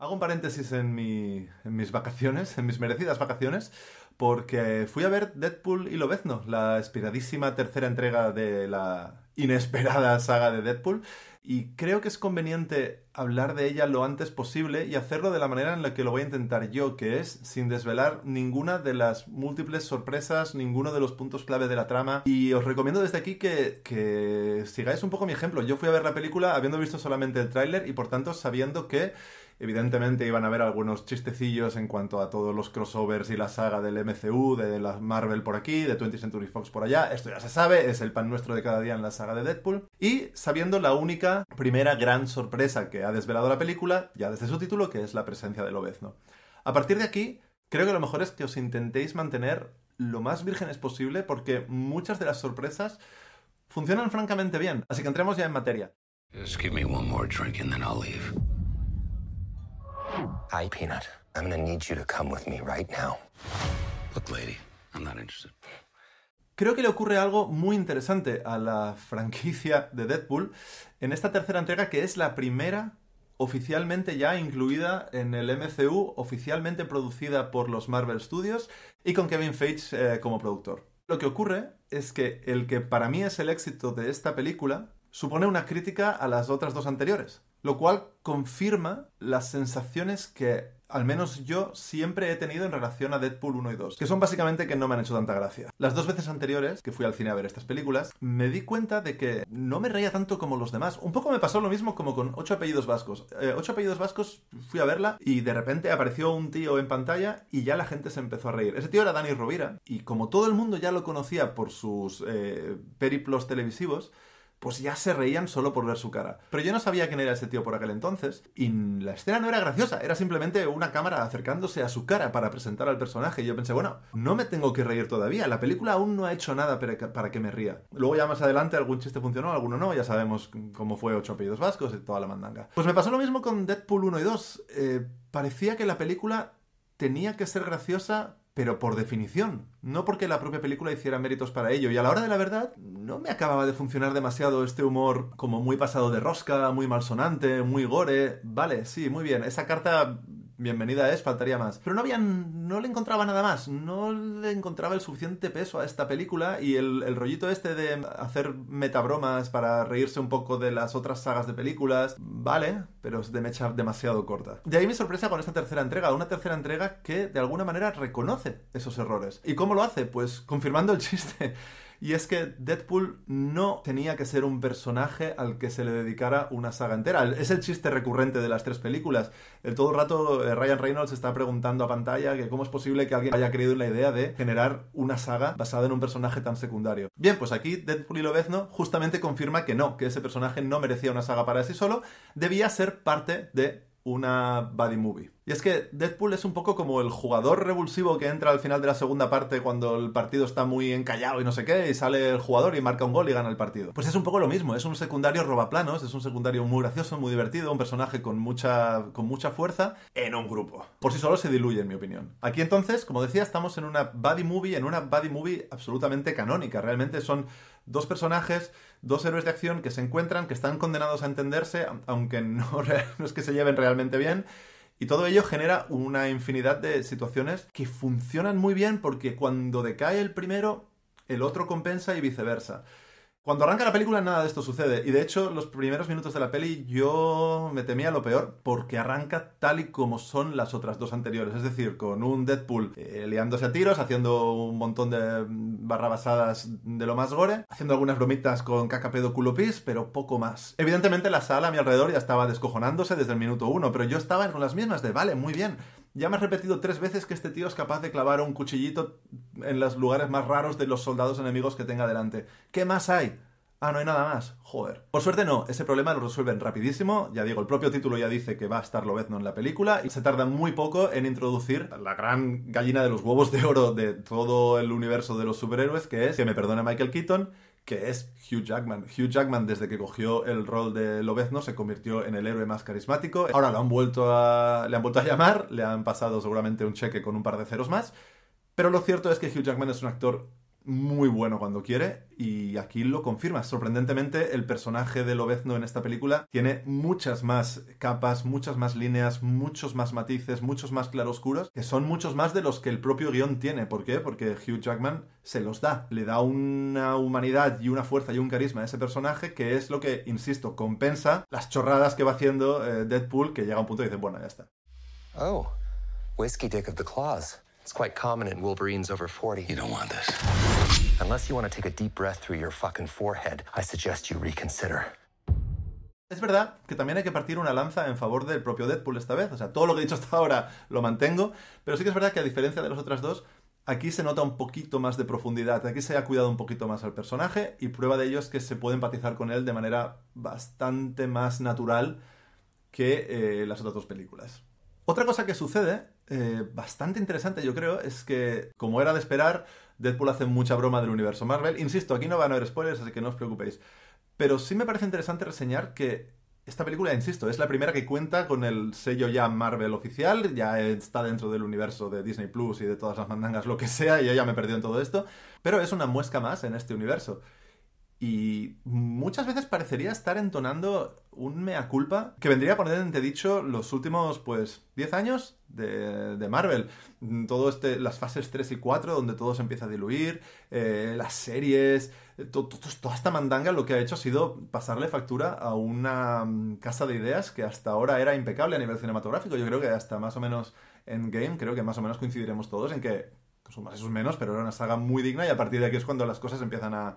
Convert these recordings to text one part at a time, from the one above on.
Hago un paréntesis en, en, mis vacaciones, en mis merecidas vacaciones, porque fui a ver Deadpool y Lobezno, la esperadísima tercera entrega de la inesperada saga de Deadpool, y creo que es conveniente hablar de ella lo antes posible y hacerlo de la manera en la que lo voy a intentar yo, que es sin desvelar ninguna de las múltiples sorpresas, ninguno de los puntos clave de la trama, y os recomiendo desde aquí que sigáis un poco mi ejemplo. Yo fui a ver la película habiendo visto solamente el tráiler y por tanto sabiendo que Evidentemente iban a haber algunos chistecillos en cuanto a todos los crossovers y la saga del MCU, de la Marvel por aquí, de 20th Century Fox por allá. Esto ya se sabe, es el pan nuestro de cada día en la saga de Deadpool. Y sabiendo la única primera gran sorpresa que ha desvelado la película, ya desde su título, que es la presencia del obezno. A partir de aquí, creo que lo mejor es que os intentéis mantener lo más vírgenes posible porque muchas de las sorpresas funcionan francamente bien. Así que entremos ya en materia. Just give one more drink and then I'll leave. Creo que le ocurre algo muy interesante a la franquicia de Deadpool en esta tercera entrega, que es la primera oficialmente ya incluida en el MCU, oficialmente producida por los Marvel Studios y con Kevin Feige eh, como productor. Lo que ocurre es que el que para mí es el éxito de esta película supone una crítica a las otras dos anteriores lo cual confirma las sensaciones que al menos yo siempre he tenido en relación a Deadpool 1 y 2, que son básicamente que no me han hecho tanta gracia. Las dos veces anteriores que fui al cine a ver estas películas, me di cuenta de que no me reía tanto como los demás. Un poco me pasó lo mismo como con Ocho apellidos vascos. 8 eh, Ocho apellidos vascos fui a verla y de repente apareció un tío en pantalla y ya la gente se empezó a reír. Ese tío era Dani Rovira y como todo el mundo ya lo conocía por sus eh, periplos televisivos, pues ya se reían solo por ver su cara. Pero yo no sabía quién era ese tío por aquel entonces, y la escena no era graciosa, era simplemente una cámara acercándose a su cara para presentar al personaje. Y yo pensé, bueno, no me tengo que reír todavía, la película aún no ha hecho nada para que me ría. Luego ya más adelante algún chiste funcionó, alguno no, ya sabemos cómo fue Ocho Apellidos Vascos y toda la mandanga. Pues me pasó lo mismo con Deadpool 1 y 2. Eh, parecía que la película tenía que ser graciosa pero por definición, no porque la propia película hiciera méritos para ello. Y a la hora de la verdad, no me acababa de funcionar demasiado este humor como muy pasado de rosca, muy malsonante, muy gore. Vale, sí, muy bien. Esa carta bienvenida es, faltaría más. Pero no había, no le encontraba nada más, no le encontraba el suficiente peso a esta película y el, el rollito este de hacer metabromas para reírse un poco de las otras sagas de películas, vale, pero es de mecha demasiado corta. De ahí mi sorpresa con esta tercera entrega, una tercera entrega que de alguna manera reconoce esos errores. ¿Y cómo lo hace? Pues confirmando el chiste y es que Deadpool no tenía que ser un personaje al que se le dedicara una saga entera. Es el chiste recurrente de las tres películas. El todo el rato eh, Ryan Reynolds está preguntando a pantalla que cómo es posible que alguien haya creído en la idea de generar una saga basada en un personaje tan secundario. Bien, pues aquí Deadpool y Lobezno justamente confirma que no, que ese personaje no merecía una saga para sí solo, debía ser parte de una buddy movie. Y es que Deadpool es un poco como el jugador revulsivo que entra al final de la segunda parte cuando el partido está muy encallado y no sé qué, y sale el jugador y marca un gol y gana el partido. Pues es un poco lo mismo, es un secundario robaplanos, es un secundario muy gracioso, muy divertido, un personaje con mucha, con mucha fuerza en un grupo. Por sí solo se diluye, en mi opinión. Aquí entonces, como decía, estamos en una buddy movie, en una buddy movie absolutamente canónica. Realmente son dos personajes, dos héroes de acción que se encuentran, que están condenados a entenderse, aunque no, es que se lleven realmente bien. Y todo ello genera una infinidad de situaciones que funcionan muy bien porque cuando decae el primero, el otro compensa y viceversa. Cuando arranca la película nada de esto sucede y de hecho los primeros minutos de la peli yo me temía lo peor porque arranca tal y como son las otras dos anteriores, es decir, con un Deadpool eh, liándose a tiros, haciendo un montón de mm, barrabasadas de lo más gore, haciendo algunas bromitas con Cacapedo pedo pero poco más. Evidentemente la sala a mi alrededor ya estaba descojonándose desde el minuto uno, pero yo estaba con las mismas de vale, muy bien, ya me has repetido tres veces que este tío es capaz de clavar un cuchillito en los lugares más raros de los soldados enemigos que tenga delante. ¿Qué más hay? Ah, no hay nada más. Joder. Por suerte no, ese problema lo resuelven rapidísimo. Ya digo, el propio título ya dice que va a estar Lobezno en la película y se tarda muy poco en introducir la gran gallina de los huevos de oro de todo el universo de los superhéroes, que es, que me perdone Michael Keaton, que es Hugh Jackman. Hugh Jackman, desde que cogió el rol de Lobezno, se convirtió en el héroe más carismático. Ahora lo han vuelto a, le han vuelto a llamar, le han pasado seguramente un cheque con un par de ceros más. Pero lo cierto es que Hugh Jackman es un actor muy bueno cuando quiere y aquí lo confirma. Sorprendentemente, el personaje de Lobezno en esta película tiene muchas más capas, muchas más líneas, muchos más matices, muchos más claroscuros, que son muchos más de los que el propio guión tiene. ¿Por qué? Porque Hugh Jackman se los da, le da una humanidad y una fuerza y un carisma a ese personaje que es lo que, insisto, compensa las chorradas que va haciendo eh, Deadpool, que llega a un punto y dice, bueno, ya está. Oh, Whiskey Dick of the Claws. It's quite common in Wolverines over 40. You don't want this. Unless you want to take a deep breath through your fucking forehead, I suggest Es verdad que también hay que partir una lanza en favor del propio Deadpool esta vez. O sea, todo lo que he dicho hasta ahora lo mantengo, pero sí que es verdad que a diferencia de las otras dos, aquí se nota un poquito más de profundidad, aquí se ha cuidado un poquito más al personaje y prueba de ello es que se puede empatizar con él de manera bastante más natural que eh, las otras dos películas. Otra cosa que sucede, eh, bastante interesante yo creo, es que, como era de esperar, Deadpool hace mucha broma del universo Marvel. Insisto, aquí no van a haber spoilers, así que no os preocupéis. Pero sí me parece interesante reseñar que esta película, insisto, es la primera que cuenta con el sello ya Marvel oficial, ya está dentro del universo de Disney Plus y de todas las mandangas, lo que sea, y ya me perdido en todo esto, pero es una muesca más en este universo y muchas veces parecería estar entonando un mea culpa que vendría a poner en dicho los últimos, pues, 10 años de, de, Marvel. Todo este, las fases 3 y 4, donde todo se empieza a diluir, eh, las series, eh, toda esta mandanga lo que ha hecho ha sido pasarle factura a una mm, casa de ideas que hasta ahora era impecable a nivel cinematográfico. Yo creo que hasta más o menos en Game, creo que más o menos coincidiremos todos en que, son pues, más esos menos, pero era una saga muy digna y a partir de aquí es cuando las cosas empiezan a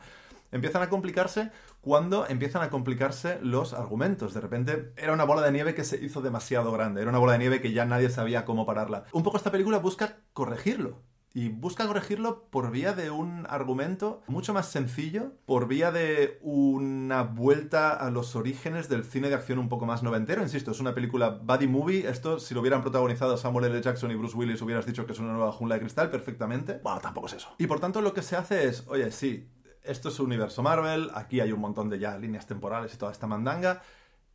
empiezan a complicarse cuando empiezan a complicarse los argumentos. De repente era una bola de nieve que se hizo demasiado grande, era una bola de nieve que ya nadie sabía cómo pararla. Un poco esta película busca corregirlo. Y busca corregirlo por vía de un argumento mucho más sencillo, por vía de una vuelta a los orígenes del cine de acción un poco más noventero. Insisto, es una película buddy movie. Esto, si lo hubieran protagonizado Samuel L. Jackson y Bruce Willis, hubieras dicho que es una nueva jungla de cristal perfectamente. Bueno, tampoco es eso. Y por tanto, lo que se hace es, oye, sí, esto es un universo Marvel, aquí hay un montón de ya líneas temporales y toda esta mandanga,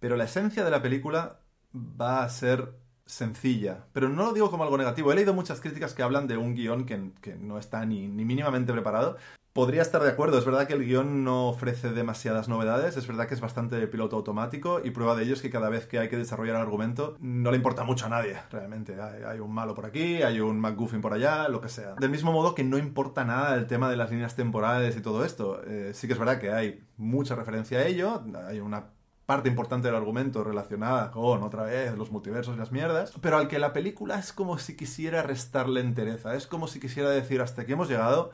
pero la esencia de la película va a ser sencilla. Pero no lo digo como algo negativo. He leído muchas críticas que hablan de un guión que, no está ni, ni, mínimamente preparado. Podría estar de acuerdo, es verdad que el guión no ofrece demasiadas novedades, es verdad que es bastante piloto automático y prueba de ello es que cada vez que hay que desarrollar el argumento no le importa mucho a nadie, realmente. Hay, un malo por aquí, hay un McGuffin por allá, lo que sea. Del mismo modo que no importa nada el tema de las líneas temporales y todo esto. Eh, sí que es verdad que hay mucha referencia a ello, hay una parte importante del argumento relacionada con otra vez los multiversos y las mierdas, pero al que la película es como si quisiera restarle entereza, es como si quisiera decir hasta que hemos llegado,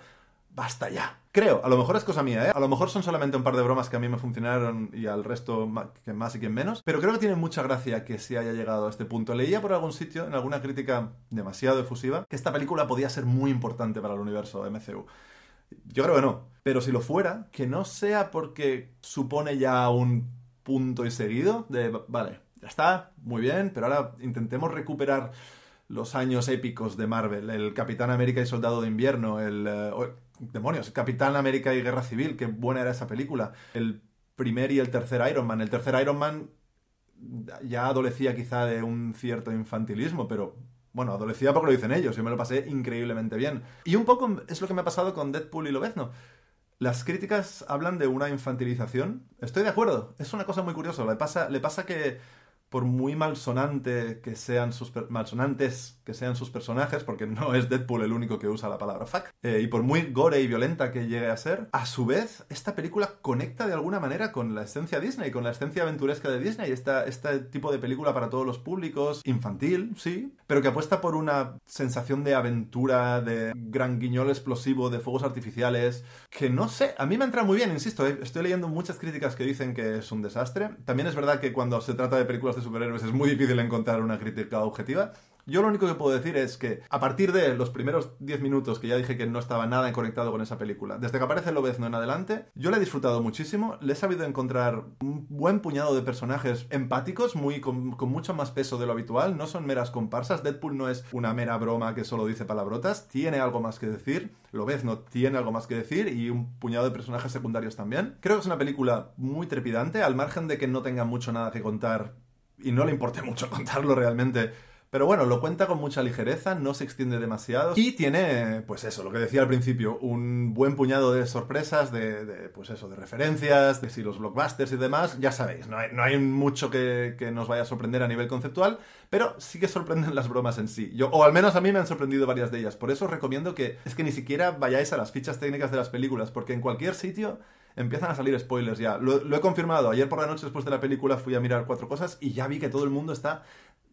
basta ya. Creo, a lo mejor es cosa mía, ¿eh? A lo mejor son solamente un par de bromas que a mí me funcionaron y al resto que más y que menos, pero creo que tiene mucha gracia que se haya llegado a este punto. Leía por algún sitio, en alguna crítica demasiado efusiva, que esta película podía ser muy importante para el universo de MCU. Yo creo que no, pero si lo fuera, que no sea porque supone ya un punto y seguido de, vale, ya está, muy bien, pero ahora intentemos recuperar los años épicos de Marvel, el Capitán América y Soldado de Invierno, el... Eh, demonios, Capitán América y Guerra Civil, qué buena era esa película. El primer y el tercer Iron Man. El tercer Iron Man ya adolecía quizá de un cierto infantilismo, pero bueno, adolecía porque lo dicen ellos, yo me lo pasé increíblemente bien. Y un poco es lo que me ha pasado con Deadpool y Lobezno. Las críticas hablan de una infantilización. Estoy de acuerdo, es una cosa muy curiosa. Le pasa, le pasa que por muy que sean sus malsonantes que sean sus personajes, porque no es Deadpool el único que usa la palabra fuck, eh, y por muy gore y violenta que llegue a ser, a su vez esta película conecta de alguna manera con la esencia Disney, con la esencia aventuresca de Disney, esta, este tipo de película para todos los públicos, infantil, sí, pero que apuesta por una sensación de aventura, de gran guiñol explosivo, de fuegos artificiales, que no sé, a mí me entra muy bien, insisto, eh, estoy leyendo muchas críticas que dicen que es un desastre. También es verdad que cuando se trata de películas de superhéroes es muy difícil encontrar una crítica objetiva. Yo lo único que puedo decir es que a partir de los primeros 10 minutos que ya dije que no estaba nada conectado con esa película, desde que aparece Lobezno en adelante, yo la he disfrutado muchísimo, le he sabido encontrar un buen puñado de personajes empáticos, muy con, con, mucho más peso de lo habitual, no son meras comparsas, Deadpool no es una mera broma que solo dice palabrotas, tiene algo más que decir, Lobezno tiene algo más que decir y un puñado de personajes secundarios también. Creo que es una película muy trepidante, al margen de que no tenga mucho nada que contar y no le importa mucho contarlo realmente. Pero bueno, lo cuenta con mucha ligereza, no se extiende demasiado y tiene, pues eso, lo que decía al principio, un buen puñado de sorpresas, de, pues eso, de referencias, de si los blockbusters y demás, ya sabéis, no hay, mucho que, nos vaya a sorprender a nivel conceptual, pero sí que sorprenden las bromas en sí. o al menos a mí me han sorprendido varias de ellas, por eso os recomiendo que es que ni siquiera vayáis a las fichas técnicas de las películas, porque en cualquier sitio empiezan a salir spoilers ya. Lo, he confirmado. Ayer por la noche, después de la película, fui a mirar cuatro cosas y ya vi que todo el mundo está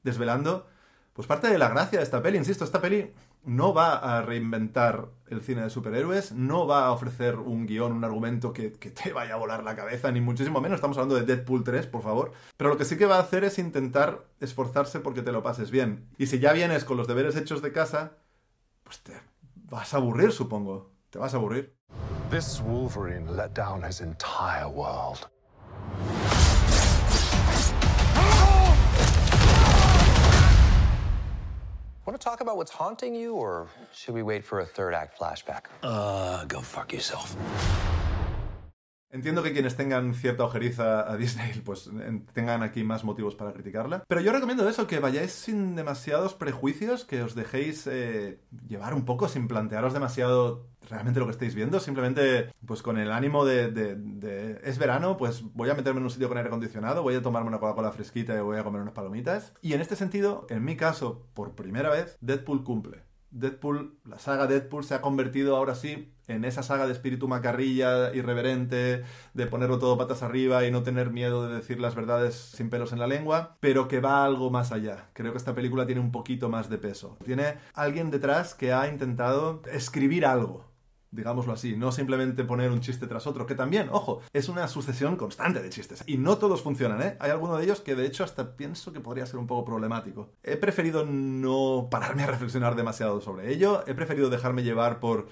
desvelando. Pues parte de la gracia de esta peli, insisto, esta peli no va a reinventar el cine de superhéroes, no va a ofrecer un guión, un argumento que, que, te vaya a volar la cabeza, ni muchísimo menos. Estamos hablando de Deadpool 3, por favor. Pero lo que sí que va a hacer es intentar esforzarse porque te lo pases bien. Y si ya vienes con los deberes hechos de casa, pues te vas a aburrir, supongo. Te vas a aburrir. This Wolverine let down his entire world. Want to talk about what's haunting you, or should we wait for a third act flashback? Uh, go fuck yourself. Entiendo que quienes tengan cierta ojeriza a Disney, pues tengan aquí más motivos para criticarla. Pero yo recomiendo eso, que vayáis sin demasiados prejuicios, que os dejéis eh, llevar un poco sin plantearos demasiado realmente lo que estáis viendo, simplemente pues con el ánimo de, de, es verano, pues voy a meterme en un sitio con aire acondicionado, voy a tomarme una Coca-Cola fresquita y voy a comer unas palomitas. Y en este sentido, en mi caso, por primera vez, Deadpool cumple. Deadpool, la saga Deadpool se ha convertido ahora sí en esa saga de espíritu macarrilla, irreverente, de ponerlo todo patas arriba y no tener miedo de decir las verdades sin pelos en la lengua, pero que va algo más allá. Creo que esta película tiene un poquito más de peso. Tiene alguien detrás que ha intentado escribir algo, digámoslo así, no simplemente poner un chiste tras otro, que también, ojo, es una sucesión constante de chistes. Y no todos funcionan, ¿eh? Hay alguno de ellos que de hecho hasta pienso que podría ser un poco problemático. He preferido no pararme a reflexionar demasiado sobre ello, he preferido dejarme llevar por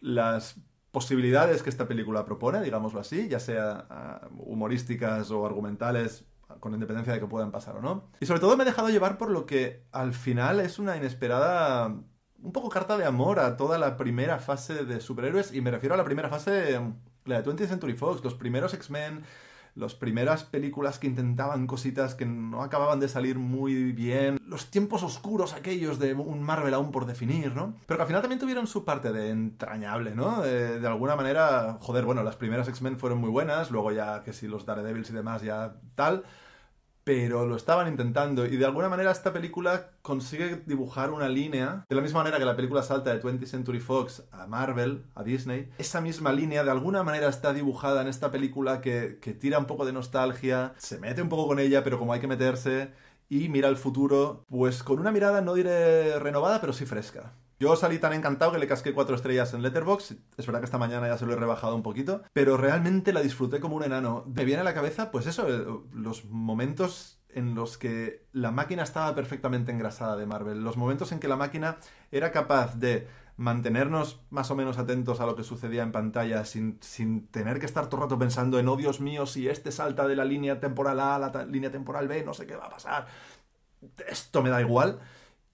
las posibilidades que esta película propone, digámoslo así, ya sea ah, humorísticas o argumentales, con independencia de que puedan pasar o no. Y sobre todo me he dejado llevar por lo que al final es una inesperada un poco carta de amor a toda la primera fase de superhéroes, y me refiero a la primera fase de la de 20th Century Fox, los primeros X-Men, las primeras películas que intentaban cositas que no acababan de salir muy bien, los tiempos oscuros aquellos de un Marvel aún por definir, ¿no? Pero que al final también tuvieron su parte de entrañable, ¿no? De, de alguna manera, joder, bueno, las primeras X-Men fueron muy buenas, luego ya que si los Daredevils y demás ya tal, pero lo estaban intentando y de alguna manera esta película consigue dibujar una línea, de la misma manera que la película salta de 20th Century Fox a Marvel, a Disney, esa misma línea de alguna manera está dibujada en esta película que, que tira un poco de nostalgia, se mete un poco con ella, pero como hay que meterse, y mira al futuro, pues con una mirada no diré renovada, pero sí fresca. Yo salí tan encantado que le casqué cuatro estrellas en Letterbox. Es verdad que esta mañana ya se lo he rebajado un poquito, pero realmente la disfruté como un enano. Me viene a la cabeza, pues eso, eh, los momentos en los que la máquina estaba perfectamente engrasada de Marvel, los momentos en que la máquina era capaz de mantenernos más o menos atentos a lo que sucedía en pantalla sin, sin, tener que estar todo el rato pensando en, oh Dios mío, si este salta de la línea temporal A a la línea temporal B, no sé qué va a pasar. Esto me da igual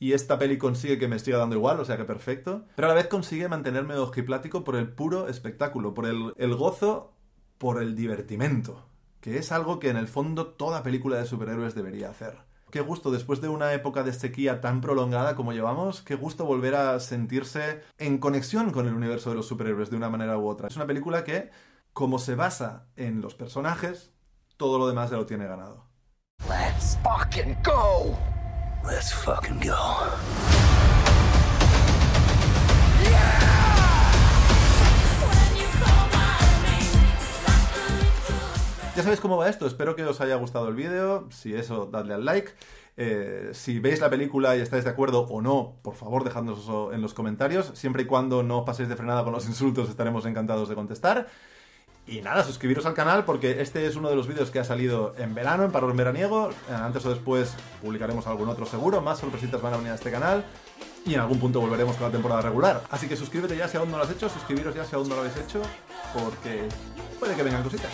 y esta peli consigue que me siga dando igual, o sea que perfecto. Pero a la vez consigue mantenerme plático por el puro espectáculo, por el, el gozo, por el divertimento, que es algo que en el fondo toda película de superhéroes debería hacer. Qué gusto, después de una época de sequía tan prolongada como llevamos, qué gusto volver a sentirse en conexión con el universo de los superhéroes de una manera u otra. Es una película que, como se basa en los personajes, todo lo demás ya lo tiene ganado. Let's fucking go! Let's fucking go. Ya sabéis cómo va esto, espero que os haya gustado el vídeo, si eso, dadle al like. Eh, si veis la película y estáis de acuerdo o no, por favor dejadnos eso en los comentarios. Siempre y cuando no os paséis de frenada con los insultos, estaremos encantados de contestar. Y nada, suscribiros al canal porque este es uno de los vídeos que ha salido en verano, en parón Veraniego. Eh, antes o después publicaremos algún otro seguro, más sorpresitas van a venir a este canal. Y en algún punto volveremos con la temporada regular. Así que suscríbete ya si aún no lo has hecho, suscribiros ya si aún no lo habéis hecho, porque puede que vengan cositas.